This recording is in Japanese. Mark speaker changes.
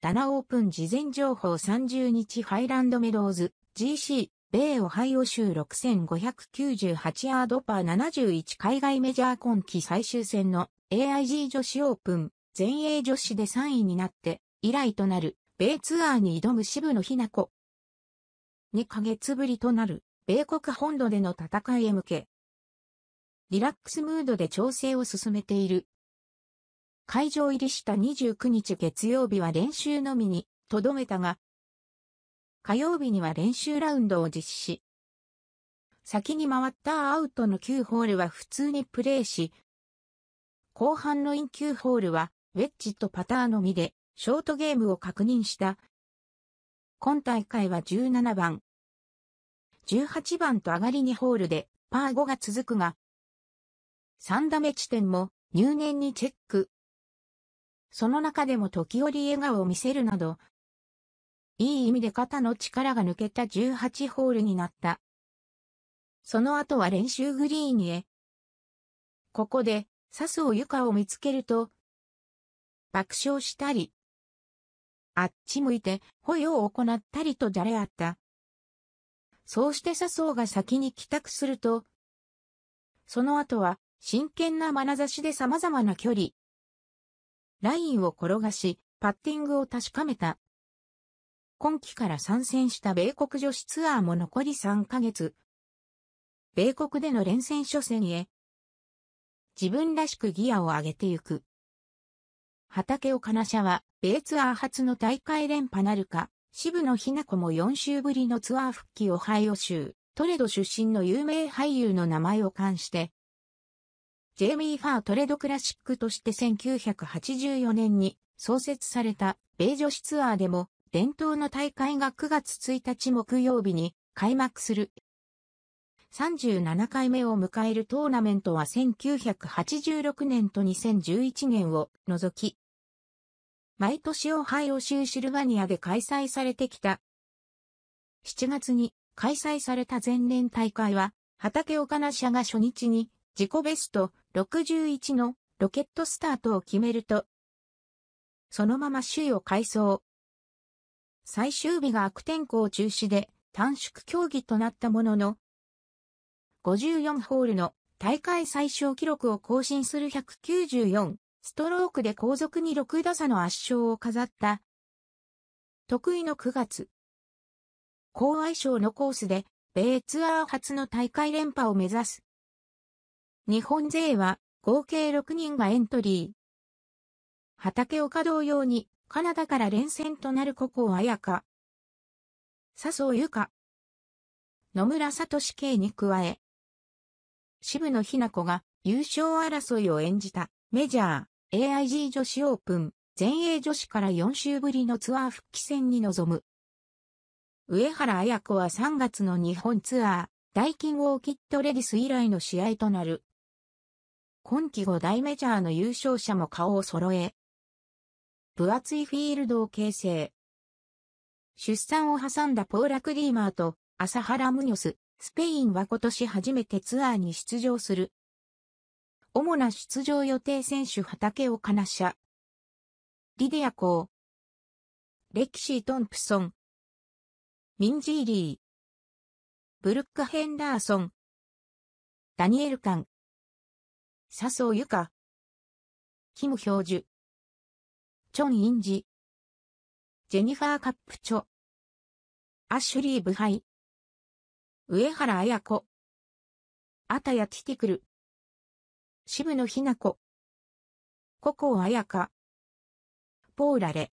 Speaker 1: ダナオープン事前情報30日ハイランドメローズ GC 米オハイオ州6598ヤードパー71海外メジャー今季最終戦の AIG 女子オープン全英女子で3位になって以来となる米ツアーに挑む渋野日向子。2ヶ月ぶりとなる米国本土での戦いへ向けリラックスムードで調整を進めている会場入りした29日月曜日は練習のみに、とどめたが、火曜日には練習ラウンドを実施。先に回ったアウトの9ホールは普通にプレーし、後半のイン9ホールは、ウェッジとパターのみで、ショートゲームを確認した。今大会は17番。18番と上がり2ホールで、パー5が続くが、3打目地点も入念にチェック。その中でも時折笑顔を見せるなど、いい意味で肩の力が抜けた18ホールになった。その後は練習グリーンへ。ここで、笹生を床を見つけると、爆笑したり、あっち向いて、保養を行ったりとじゃれ合った。そうして笹生が先に帰宅すると、その後は、真剣な眼差しで様々な距離、ラインを転がし、パッティングを確かめた。今季から参戦した米国女子ツアーも残り3ヶ月。米国での連戦初戦へ。自分らしくギアを上げてゆく。畑岡奈社は、米ツアー初の大会連覇なるか、渋野日向子も4週ぶりのツアー復帰オハイオ州、トレド出身の有名俳優の名前を冠して、ジェイミー・ファートレドクラシックとして1984年に創設された米女子ツアーでも伝統の大会が9月1日木曜日に開幕する。37回目を迎えるトーナメントは1986年と2011年を除き、毎年オハイオ州シルバニアで開催されてきた。7月に開催された前年大会は、畑岡奈社が初日に自己ベスト61のロケットスタートを決めると、そのまま首位を改装。最終日が悪天候中止で短縮競技となったものの、54ホールの大会最小記録を更新する194ストロークで後続に6打差の圧勝を飾った。得意の9月。高愛称のコースで、米ツアー初の大会連覇を目指す日本勢は合計6人がエントリー。畑岡同様にカナダから連戦となる古江綾香、笹生優香。野村聡圭に加え、渋野日向子が優勝争いを演じたメジャー AIG 女子オープン全英女子から4週ぶりのツアー復帰戦に臨む。上原綾子は3月の日本ツアー、ダイキンオーキッドレディス以来の試合となる。今季5大メジャーの優勝者も顔を揃え、分厚いフィールドを形成。出産を挟んだポーラ・クリーマーとハ原ムニョス、スペインは今年初めてツアーに出場する。主な出場予定選手畑岡奈社。リディア・コー。
Speaker 2: レキシー・トンプソン。ミンジーリー。ブルック・ヘンダーソン。ダニエル・カン。笹生由香。キム教授。チョン・インジ。ジェニファー・カップチョ。アッシュリー・ブハイ。上原綾子。あたやティティクル。渋野日向子。ココアヤカ。ポーラレ。